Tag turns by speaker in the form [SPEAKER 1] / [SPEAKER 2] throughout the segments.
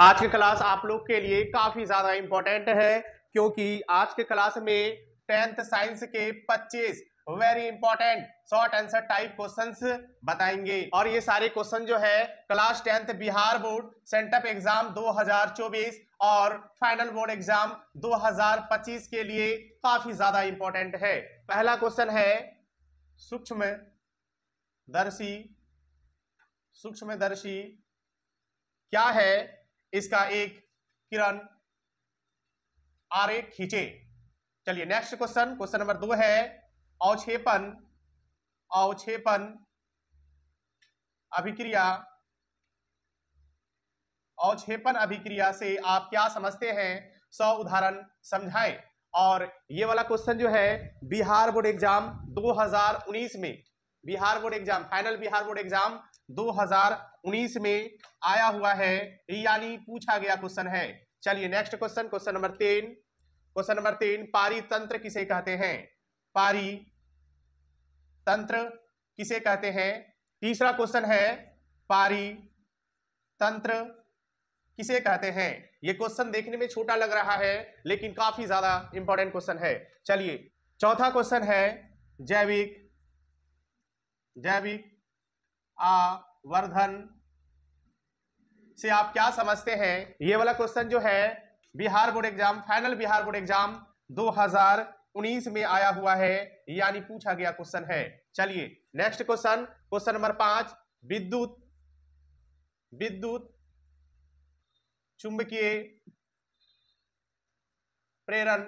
[SPEAKER 1] आज की क्लास आप लोग के लिए काफ़ी ज़्यादा इंपॉर्टेंट है क्योंकि आज के क्लास में टेंथ साइंस के 25 very important short answer type questions बताएंगे और ये सारे क्वेश्चन जो है class tenth Bihar board sent up exam 2024 और फाइनल बोर्ड एग्जाम 2025 के लिए काफी ज्यादा इंपॉर्टेंट है पहला क्वेश्चन है सूक्ष्म दर्शी सूक्ष्म दर्शी क्या है इसका एक किरण आरे खींचे चलिए नेक्स्ट क्वेश्चन क्वेश्चन नंबर दो है अवक्षेपन अवक्षेपन अभिक्रिया अवक्षेपन अभिक्रिया से आप क्या समझते हैं सौ उदाहरण समझाएं और ये वाला क्वेश्चन जो है बिहार बोर्ड एग्जाम 2019 में Bihar board exam final Bihar board exam 2019 में आया हुआ है यानी पूछा गया क्वेश्चन है चलिए नेक्स्ट क्वेश्चन क्वेश्चन नंबर तीन क्वेश्चन नंबर तीन तंत्र किसे कहते हैं पारी तंत्र किसे कहते हैं तीसरा क्वेश्चन है पारी तंत्र किसे कहते हैं ये क्वेश्चन देखने में छोटा लग रहा है लेकिन काफी ज्यादा इंपॉर्टेंट क्वेश्चन है चलिए चौथा क्वेश्चन है जैविक जैविक आ, वर्धन से आप क्या समझते हैं ये वाला क्वेश्चन जो है Bihar board exam final Bihar board exam 2019 में आया हुआ है यानी पूछा गया क्वेश्चन है चलिए नेक्स्ट क्वेश्चन क्वेश्चन नंबर पांच विद्युत विद्युत चुंबकीय प्रेरण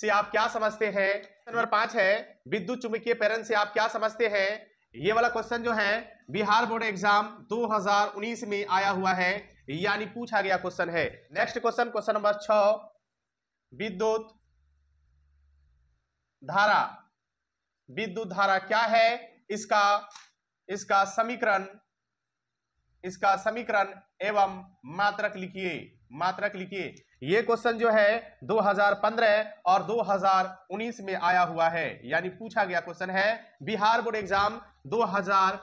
[SPEAKER 1] से आप क्या समझते हैं नंबर पांच है विद्युत चुंबकीय प्रेरण से आप क्या समझते हैं ये वाला क्वेश्चन जो है बिहार बोर्ड एग्जाम 2019 में आया हुआ है यानी पूछा गया क्वेश्चन है नेक्स्ट क्वेश्चन क्वेश्चन नंबर छ विद्युत धारा विद्युत धारा क्या है इसका इसका समीकरण इसका समीकरण एवं मात्रक लिखिए मात्रक लिखिए ये क्वेश्चन जो है 2015 और 2019 में आया हुआ है यानी पूछा गया क्वेश्चन है बिहार बोर्ड एग्जाम 2015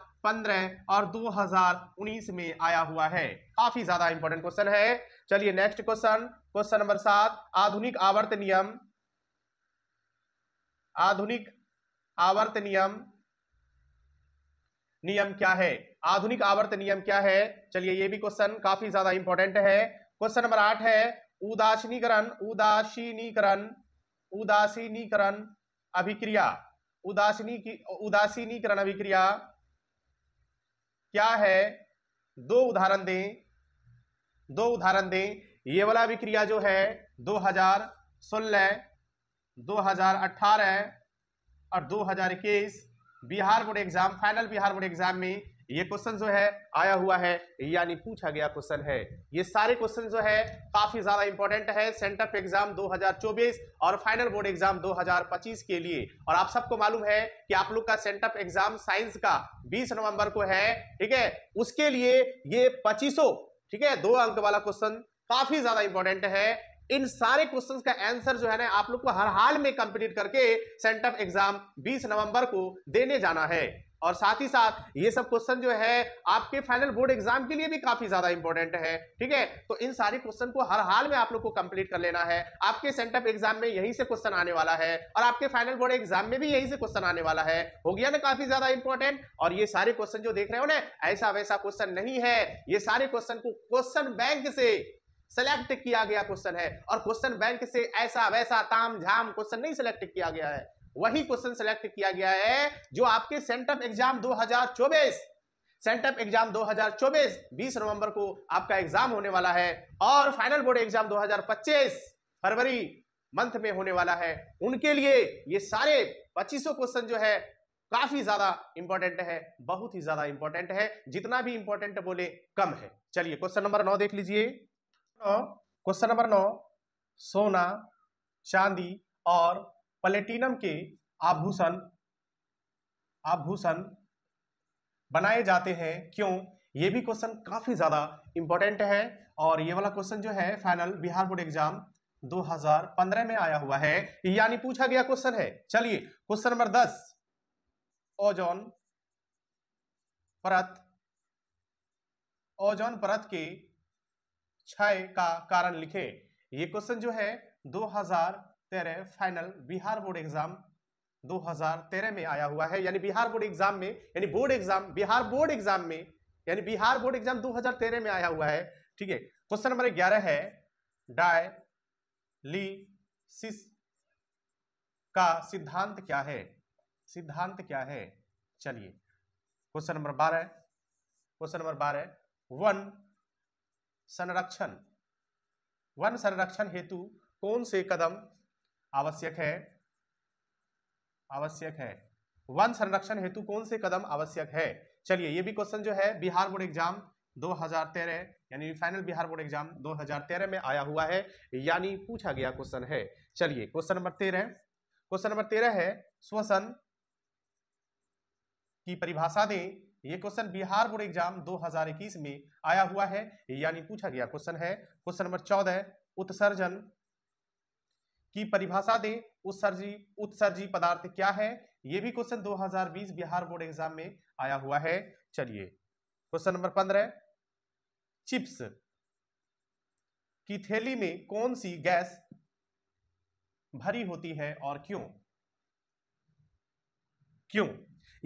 [SPEAKER 1] और 2019 में आया हुआ है काफी ज्यादा इंपॉर्टेंट क्वेश्चन है चलिए नेक्स्ट क्वेश्चन क्वेश्चन नंबर सात आधुनिक आवर्त नियम आधुनिक आवर्त नियम नियम क्या है आधुनिक आवर्त नियम क्या है चलिए ये भी क्वेश्चन काफी ज्यादा इंपॉर्टेंट है क्वेश्चन नंबर आठ है उदासीनीकरण उदासीनीकरण उदासीनीकरण अभिक्रिया उदासीनी उदासीनीकरण अभिक्रिया क्या है दो उदाहरण दें दो उदाहरण दें ये वाला अभिक्रिया जो है 2016 अठारह और 2021 Bihar board exam final Bihar board exam में ये क्वेश्चन जो है आया हुआ है यानी पूछा गया क्वेश्चन है ये सारे क्वेश्चन जो है काफी ज्यादा इंपॉर्टेंट है सेंटर एग्जाम 2024 और फाइनल बोर्ड एग्जाम 2025 के लिए और आप सबको मालूम है कि आप लोग का सेंटर एग्जाम साइंस का 20 नवंबर को है ठीक है उसके लिए ये पच्चीसों ठीक है दो अंक वाला क्वेश्चन काफी ज्यादा इंपॉर्टेंट है इन सारे क्वेश्चंस का आंसर जो है ना आप लोग को हर हाल में कंप्लीट करके सेंटर एग्जाम 20 नवंबर को देने जाना है और साथ ही साथ ये सब क्वेश्चन जो है आपके फाइनल बोर्ड एग्जाम के लिए भी काफी ज्यादा इंपॉर्टेंट है ठीक है तो इन सारे क्वेश्चन को हर हाल में आप लोग को कंप्लीट कर लेना है आपके सेंटअप एग्जाम में यहीं से क्वेश्चन आने वाला है और आपके फाइनल बोर्ड एग्जाम में भी यहीं से क्वेश्चन आने वाला है हो गया ना काफी ज्यादा इंपॉर्टेंट और ये सारे क्वेश्चन जो देख रहे हो ना ऐसा वैसा क्वेश्चन नहीं है ये सारे क्वेश्चन को क्वेश्चन बैंक से सेलेक्ट किया गया क्वेश्चन है और क्वेश्चन बैंक से ऐसा वैसा ताम झाम क्वेश्चन नहीं सिलेक्ट किया गया है वही क्वेश्चन सेलेक्ट किया गया है जो आपके सेंटअप एग्जाम 2024 सेंटअप एग्जाम 2024 20 नवंबर को आपका एग्जाम होने वाला है और फाइनल बोर्ड एग्जाम 2025 फरवरी मंथ में होने वाला है उनके लिए ये सारे पच्चीसों क्वेश्चन जो है काफी ज्यादा इंपॉर्टेंट है बहुत ही ज्यादा इंपॉर्टेंट है जितना भी इंपॉर्टेंट बोले कम है चलिए क्वेश्चन नंबर नौ देख लीजिए क्वेश्चन नंबर नौ सोना चांदी और प्लेटिनम के आभूषण आभूषण बनाए जाते हैं क्यों ये भी क्वेश्चन काफ़ी ज़्यादा इंपॉर्टेंट है और ये वाला क्वेश्चन जो है फाइनल बिहार बोर्ड एग्जाम 2015 में आया हुआ है यानी पूछा गया क्वेश्चन है चलिए क्वेश्चन नंबर 10 ओजोन परत ओजोन परत के क्षय का कारण लिखे ये क्वेश्चन जो है तेरह फाइनल बिहार बोर्ड एग्जाम 2013 में आया हुआ है यानी बिहार बोर्ड एग्जाम में यानी board exam Bihar board exam में यानी बिहार बोर्ड एग्जाम 2013 में आया हुआ है ठीक है क्वेश्चन नंबर ग्यारह है डाय ली सिस का सिद्धांत क्या है सिद्धांत क्या है चलिए क्वेश्चन नंबर बारह क्वेश्चन नंबर बारह वन संरक्षण वन संरक्षण हेतु कौन से कदम आवश्यक है आवश्यक है वन संरक्षण हेतु कौन से कदम आवश्यक है चलिए ये भी क्वेश्चन जो है बिहार बोर्ड एग्जाम 2013 यानी फाइनल बिहार बोर्ड एग्जाम 2013 में आया हुआ है यानी पूछा गया क्वेश्चन है चलिए क्वेश्चन नंबर तेरह क्वेश्चन नंबर तेरह है श्वसन की परिभाषा दें ये क्वेश्चन बिहार बोर्ड एग्जाम 2021 में आया हुआ है यानी पूछा गया क्वेश्चन है क्वेश्चन नंबर चौदह उत्सर्जन की परिभाषा दे उत्सर्जी उत्सर्जी पदार्थ क्या है यह भी क्वेश्चन 2020 बिहार बोर्ड एग्जाम में आया हुआ है चलिए क्वेश्चन नंबर पंद्रह चिप्स की थैली में कौन सी गैस भरी होती है और क्यों क्यों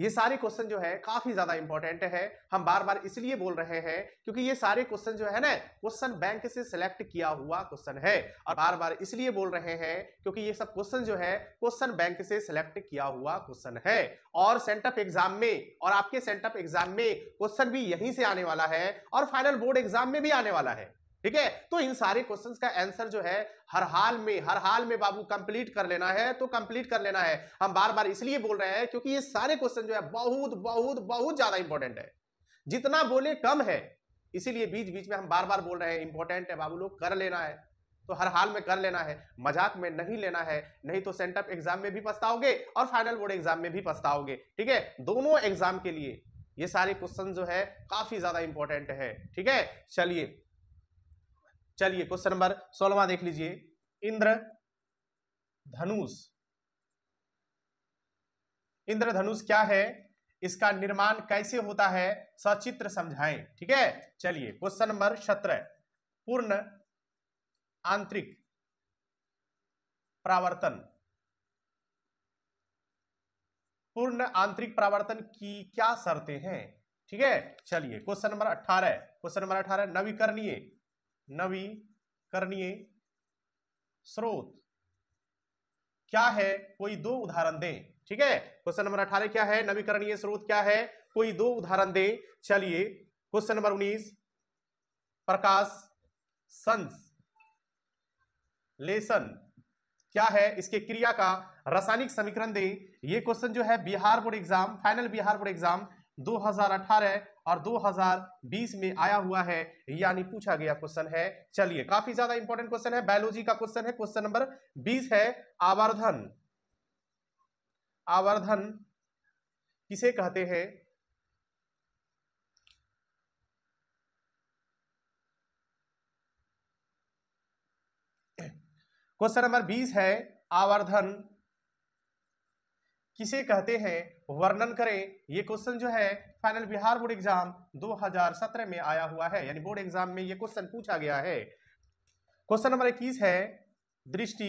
[SPEAKER 1] ये सारे क्वेश्चन जो है काफी ज्यादा इंपॉर्टेंट है हम बार बार इसलिए बोल रहे हैं क्योंकि ये सारे क्वेश्चन जो है ना क्वेश्चन बैंक से सिलेक्ट किया हुआ क्वेश्चन है और बार बार इसलिए बोल रहे हैं क्योंकि ये सब क्वेश्चन जो है क्वेश्चन बैंक से सिलेक्ट किया हुआ क्वेश्चन है और सेंटअप एग्जाम में और आपके सेंटअप एग्जाम में क्वेश्चन भी यहीं से आने वाला है और फाइनल बोर्ड एग्जाम में भी आने वाला है ठीक है तो इन सारे क्वेश्चंस का आंसर जो है हर हाल में हर हाल में बाबू कंप्लीट कर लेना है तो कंप्लीट कर लेना है हम बार बार इसलिए बोल रहे हैं क्योंकि ये सारे क्वेश्चन जो है बहुत बहुत बहुत ज्यादा इंपॉर्टेंट है जितना बोले कम है इसीलिए बीच बीच में हम बार बार बोल रहे हैं इंपॉर्टेंट है बाबू लोग कर लेना है तो हर हाल में कर लेना है मजाक में नहीं लेना है नहीं तो सेंटअप एग्जाम में भी पछताओगे और फाइनल बोर्ड एग्जाम में भी पछताओगे ठीक है दोनों एग्जाम के लिए ये सारे क्वेश्चन जो है काफी ज्यादा इंपॉर्टेंट है ठीक है चलिए चलिए क्वेश्चन नंबर सोलवा देख लीजिए इंद्र धनुष इंद्र धनुष क्या है इसका निर्माण कैसे होता है सचित्र समझाएं ठीक है चलिए क्वेश्चन नंबर सत्रह पूर्ण आंतरिक प्रावर्तन पूर्ण आंतरिक प्रावर्तन की क्या शर्तें हैं ठीक है चलिए क्वेश्चन नंबर अठारह क्वेश्चन नंबर अठारह नवीकरणीय नवीकरणीय स्रोत क्या है कोई दो उदाहरण दें ठीक है क्वेश्चन नंबर अठारह क्या है नवीकरणीय स्रोत क्या है कोई दो उदाहरण दें चलिए क्वेश्चन नंबर उन्नीस प्रकाश संस लेसन क्या है इसके क्रिया का रासायनिक समीकरण दें ये क्वेश्चन जो है Bihar board exam final Bihar board exam 2018 और 2020 में आया हुआ है यानी पूछा गया क्वेश्चन है चलिए काफी ज्यादा इंपॉर्टेंट क्वेश्चन है बायोलॉजी का क्वेश्चन है क्वेश्चन नंबर 20 है आवर्धन आवर्धन किसे कहते हैं क्वेश्चन नंबर 20 है आवर्धन किसे कहते हैं वर्णन करें ये क्वेश्चन जो है फाइनल बिहार बोर्ड एग्जाम 2017 में आया हुआ है यानी बोर्ड एग्जाम में ये क्वेश्चन पूछा गया है क्वेश्चन नंबर इक्कीस है दृष्टि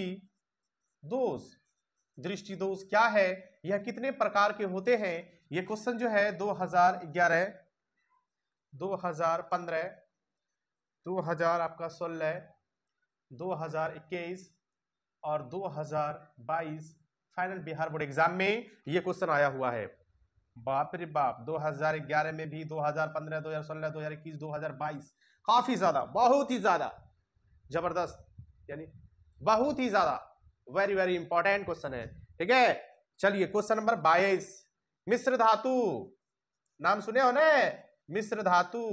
[SPEAKER 1] दोष दृष्टि दोष क्या है यह कितने प्रकार के होते हैं यह क्वेश्चन जो है 2011 2015 2000 आपका 16 2021 और 2022 फाइनल बिहार बोर्ड एग्जाम में ये क्वेश्चन आया हुआ है बाप रे बाप 2011 में भी 2015 2016 2021 2022 काफी ज्यादा बहुत ही ज्यादा जबरदस्त यानी बहुत ही ज्यादा वेरी वेरी इंपॉर्टेंट क्वेश्चन है ठीक है चलिए क्वेश्चन नंबर बाईस मिश्र धातु नाम सुने हो ना मिश्र धातु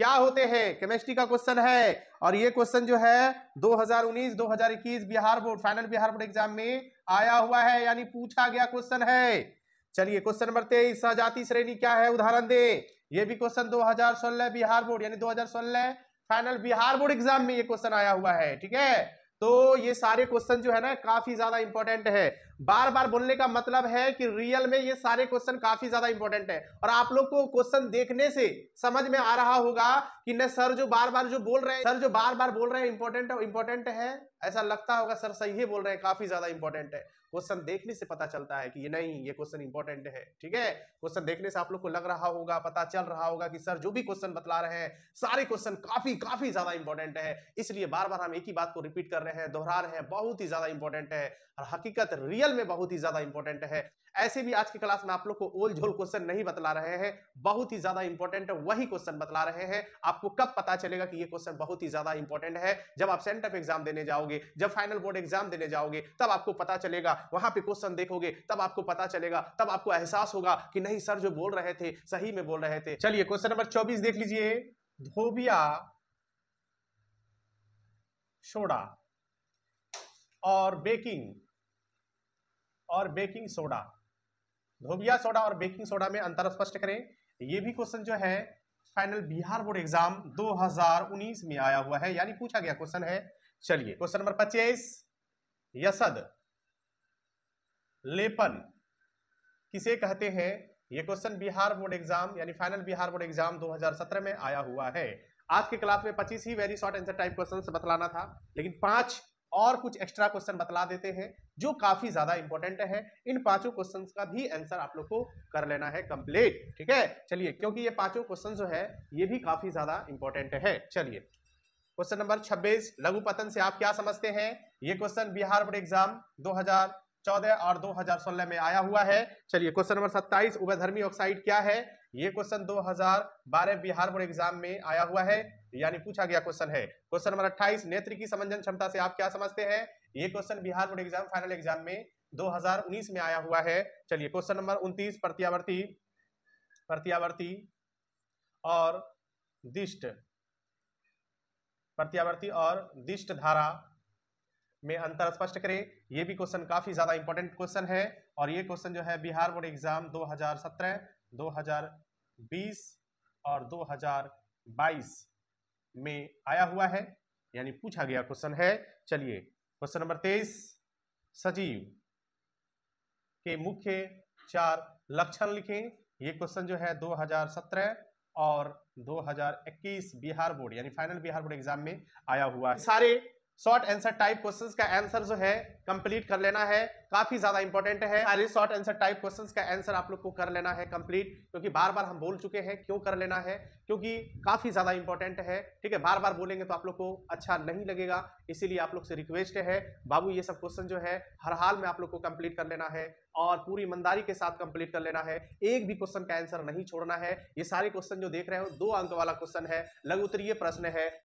[SPEAKER 1] क्या होते हैं केमिस्ट्री का क्वेश्चन है और ये क्वेश्चन जो है 2019 2021 Bihar board final Bihar board exam में आया हुआ है यानी पूछा गया क्वेश्चन है चलिए क्वेश्चन नंबर तेईस सजाती श्रेणी क्या है उदाहरण दे ये भी क्वेश्चन 2016 बिहार बोर्ड यानी 2016 फाइनल बिहार बोर्ड एग्जाम में ये क्वेश्चन आया हुआ है ठीक है तो ये सारे क्वेश्चन जो है ना काफी ज्यादा इंपॉर्टेंट है बार बार बोलने का मतलब है कि रियल में ये सारे क्वेश्चन काफी ज्यादा इंपॉर्टेंट है और आप लोग को क्वेश्चन देखने से समझ में आ रहा होगा कि न सर जो बार बार जो बोल रहे हैं सर जो बार बार बोल रहे हैं इंपॉर्टेंट इंपॉर्टेंट है ऐसा लगता होगा सर सही बोल रहे हैं काफी ज्यादा इंपॉर्टेंट है क्वेश्चन देखने से पता चलता है कि ये नहीं ये क्वेश्चन इंपॉर्टेंट है ठीक है क्वेश्चन देखने से आप लोग को लग रहा होगा पता चल रहा होगा कि सर जो भी क्वेश्चन बतला रहे हैं सारे क्वेश्चन काफी काफी ज्यादा इंपॉर्टेंट है इसलिए बार बार हम एक ही बात को रिपीट कर रहे हैं दोहरा रहे हैं बहुत ही ज्यादा इंपॉर्टेंट है और हकीकत रियल रियल में बहुत ही ज्यादा इंपॉर्टेंट है ऐसे भी आज की क्लास में आप लोग को ओल झोल क्वेश्चन नहीं बतला रहे हैं बहुत ही ज्यादा इंपॉर्टेंट वही क्वेश्चन बतला रहे हैं आपको कब पता चलेगा कि ये क्वेश्चन बहुत ही ज्यादा इंपॉर्टेंट है जब आप सेंटअप एग्जाम देने जाओगे जब फाइनल बोर्ड एग्जाम देने जाओगे तब आपको पता चलेगा वहां पर क्वेश्चन देखोगे तब आपको पता चलेगा तब आपको एहसास होगा कि नहीं सर जो बोल रहे थे सही में बोल रहे थे चलिए क्वेश्चन नंबर चौबीस देख लीजिए धोबिया सोडा और बेकिंग और बेकिंग सोडा धोबिया सोडा और बेकिंग सोडा में अंतर स्पष्ट करें यह भी क्वेश्चन जो है फाइनल बिहार बोर्ड एग्जाम 2019 में आया हुआ है यानी पूछा गया क्वेश्चन है चलिए क्वेश्चन नंबर 25 यसद लेपन किसे कहते हैं यह क्वेश्चन बिहार बोर्ड एग्जाम यानी फाइनल बिहार बोर्ड एग्जाम 2017 में आया हुआ है आज के क्लास में 25 ही very short answer type question बतलाना था लेकिन पांच और कुछ एक्स्ट्रा क्वेश्चन बतला देते हैं जो काफी ज्यादा इंपॉर्टेंट है इन पांचों क्वेश्चन का भी आंसर आप लोग को कर लेना है कंप्लीट ठीक है चलिए क्योंकि ये पांचों क्वेश्चन जो है ये भी काफी ज्यादा इंपॉर्टेंट है चलिए क्वेश्चन नंबर 26 लघु पतन से आप क्या समझते हैं ये क्वेश्चन बिहार बोर्ड एग्जाम 2014 और 2016 में आया हुआ है चलिए क्वेश्चन नंबर 27 उभयधर्मी ऑक्साइड क्या है ये क्वेश्चन 2012 बिहार बोर्ड एग्जाम में आया हुआ है यानी पूछा गया क्वेश्चन है क्वेश्चन नंबर 28 नेत्र की समंजन क्षमता से आप क्या समझते हैं ये question Bihar board exam final exam में 2019 में आया हुआ है चलिए क्वेश्चन नंबर 29 प्रत्यावर्ती प्रत्यावर्ती और दिष्ट प्रत्यावर्ती और दिष्ट धारा में अंतर स्पष्ट करें यह भी क्वेश्चन काफी ज्यादा इंपॉर्टेंट क्वेश्चन है और ये क्वेश्चन जो है बिहार बोर्ड एग्जाम 2017 2000 2020 और 2022 में आया हुआ है यानी पूछा गया क्वेश्चन है चलिए क्वेश्चन नंबर तेईस सजीव के मुख्य चार लक्षण लिखें ये क्वेश्चन जो है 2017 और 2021 बिहार बोर्ड यानी फाइनल बिहार बोर्ड एग्जाम में आया हुआ है सारे शॉर्ट आंसर टाइप क्वेश्चंस का आंसर जो है कंप्लीट कर लेना है काफी ज्यादा इंपॉर्टेंट है सारे शॉर्ट आंसर टाइप क्वेश्चंस का आंसर आप लोग को कर लेना है कंप्लीट क्योंकि बार बार हम बोल चुके हैं क्यों कर लेना है क्योंकि काफी ज्यादा इंपॉर्टेंट है ठीक है बार बार बोलेंगे तो आप लोग को अच्छा नहीं लगेगा इसीलिए आप लोग से रिक्वेस्ट है बाबू ये सब क्वेश्चन जो है हर हाल में आप लोग को कंप्लीट कर लेना है और पूरी ईमानदारी के साथ कंप्लीट कर लेना है एक भी क्वेश्चन का आंसर नहीं छोड़ना है ये सारे क्वेश्चन जो देख रहे हो दो अंक वाला क्वेश्चन है लघु उत्तरीय प्रश्न है